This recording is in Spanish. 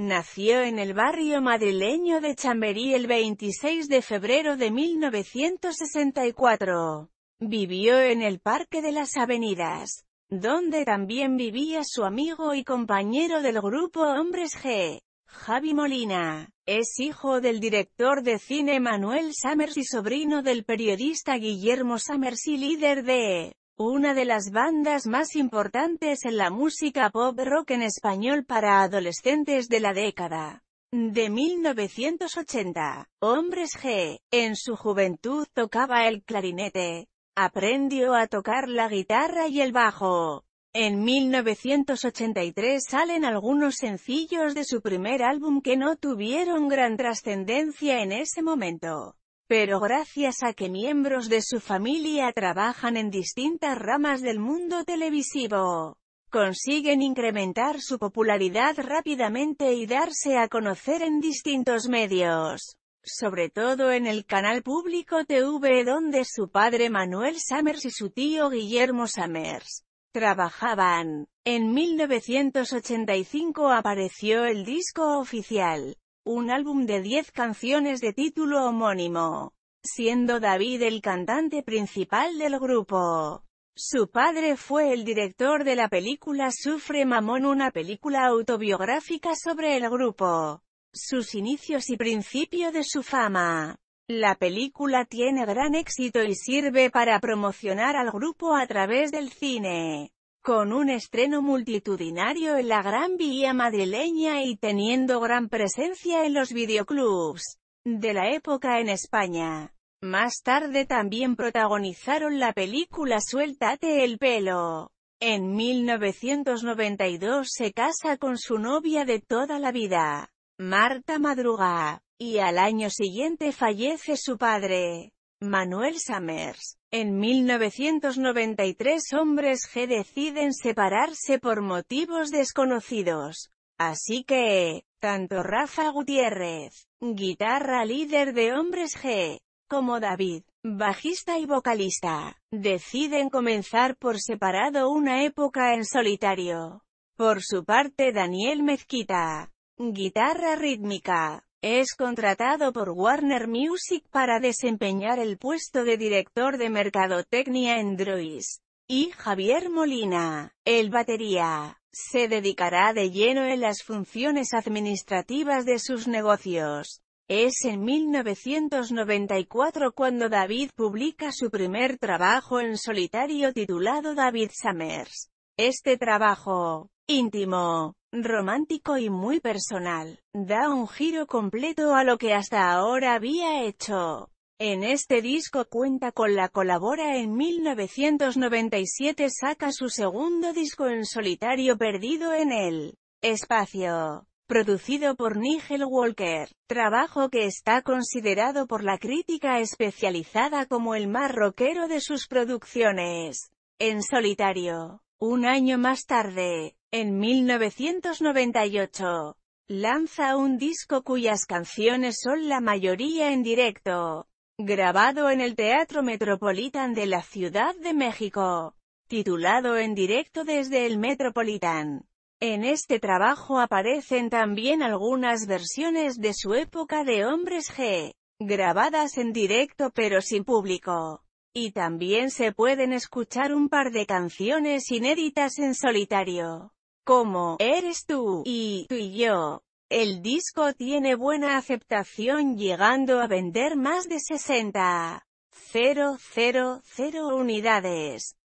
Nació en el barrio madrileño de Chamberí el 26 de febrero de 1964. Vivió en el Parque de las Avenidas, donde también vivía su amigo y compañero del grupo Hombres G, Javi Molina. Es hijo del director de cine Manuel Samers y sobrino del periodista Guillermo Samers y líder de una de las bandas más importantes en la música pop rock en español para adolescentes de la década de 1980. Hombres G, en su juventud tocaba el clarinete, aprendió a tocar la guitarra y el bajo. En 1983 salen algunos sencillos de su primer álbum que no tuvieron gran trascendencia en ese momento pero gracias a que miembros de su familia trabajan en distintas ramas del mundo televisivo, consiguen incrementar su popularidad rápidamente y darse a conocer en distintos medios, sobre todo en el canal público TV donde su padre Manuel Summers y su tío Guillermo Summers trabajaban. En 1985 apareció el disco oficial un álbum de 10 canciones de título homónimo, siendo David el cantante principal del grupo. Su padre fue el director de la película Sufre Mamón, una película autobiográfica sobre el grupo, sus inicios y principio de su fama. La película tiene gran éxito y sirve para promocionar al grupo a través del cine. Con un estreno multitudinario en la Gran Vía madrileña y teniendo gran presencia en los videoclubs de la época en España. Más tarde también protagonizaron la película Suéltate el pelo. En 1992 se casa con su novia de toda la vida, Marta Madruga, y al año siguiente fallece su padre. Manuel Samers, En 1993 hombres G deciden separarse por motivos desconocidos. Así que, tanto Rafa Gutiérrez, guitarra líder de Hombres G, como David, bajista y vocalista, deciden comenzar por separado una época en solitario. Por su parte Daniel Mezquita, guitarra rítmica, es contratado por Warner Music para desempeñar el puesto de director de mercadotecnia en Droids. Y Javier Molina, el batería, se dedicará de lleno en las funciones administrativas de sus negocios. Es en 1994 cuando David publica su primer trabajo en solitario titulado David Summers. Este trabajo, íntimo, romántico y muy personal, da un giro completo a lo que hasta ahora había hecho. En este disco cuenta con la colabora en 1997 saca su segundo disco en solitario Perdido en el espacio, producido por Nigel Walker, trabajo que está considerado por la crítica especializada como el más rockero de sus producciones. En solitario. Un año más tarde, en 1998, lanza un disco cuyas canciones son la mayoría en directo, grabado en el Teatro Metropolitan de la Ciudad de México, titulado En directo desde el Metropolitan. En este trabajo aparecen también algunas versiones de su época de Hombres G, grabadas en directo pero sin público. Y también se pueden escuchar un par de canciones inéditas en solitario, como Eres tú y Tú y yo. El disco tiene buena aceptación llegando a vender más de 60.000 unidades.